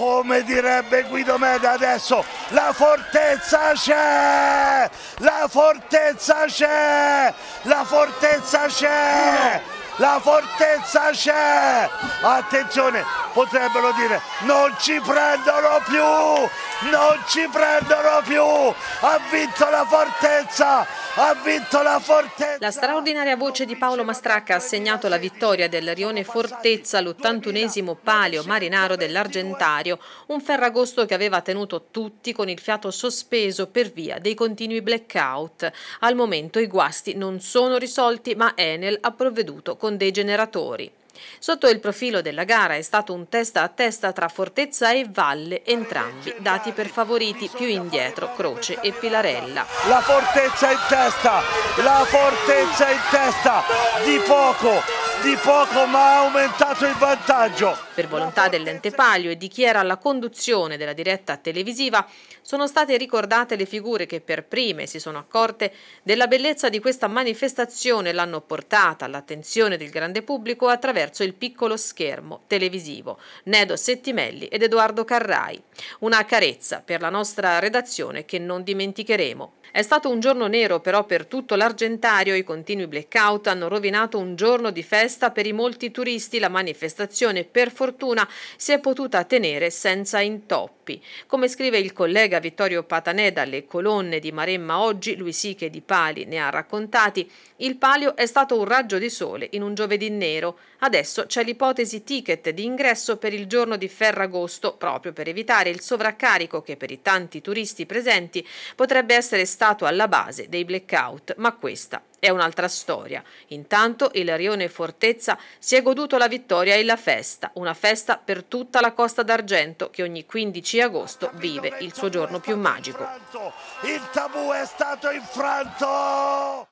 come direbbe Guido Meda adesso, la fortezza c'è, la fortezza c'è, la fortezza c'è, la fortezza c'è, attenzione, potrebbero dire non ci prendono più, non ci prendono più, ha vinto la fortezza, ha vinto la Fortezza! La straordinaria voce di Paolo Mastracca ha segnato la vittoria del Rione Fortezza all'81esimo palio marinaro dell'Argentario, un ferragosto che aveva tenuto tutti con il fiato sospeso per via dei continui blackout. Al momento i guasti non sono risolti ma Enel ha provveduto con dei generatori. Sotto il profilo della gara è stato un testa a testa tra Fortezza e Valle, entrambi dati per favoriti, più indietro Croce e Pilarella. La Fortezza in testa, la Fortezza in testa, di poco, di poco ma ha aumentato il vantaggio. Per volontà dell'ente Palio e di chi era alla conduzione della diretta televisiva sono state ricordate le figure che per prime si sono accorte della bellezza di questa manifestazione e l'hanno portata all'attenzione del grande pubblico attraverso il piccolo schermo televisivo. Nedo Settimelli ed Edoardo Carrai. Una carezza per la nostra redazione che non dimenticheremo. È stato un giorno nero però per tutto l'Argentario, i continui blackout hanno rovinato un giorno di festa per i molti turisti, la manifestazione per fortuna si è potuta tenere senza intoppi corpi. Come scrive il collega Vittorio Patanè dalle colonne di Maremma Oggi, lui sì che di pali ne ha raccontati, il palio è stato un raggio di sole in un giovedì nero. Adesso c'è l'ipotesi ticket di ingresso per il giorno di Ferragosto, proprio per evitare il sovraccarico che per i tanti turisti presenti potrebbe essere stato alla base dei blackout, ma questa è un'altra storia. Intanto il Rione Fortezza si è goduto la vittoria e la festa, una festa per tutta la Costa d'Argento che ogni 15 agosto vive il suo giorno più magico. Il tabù è stato infranto!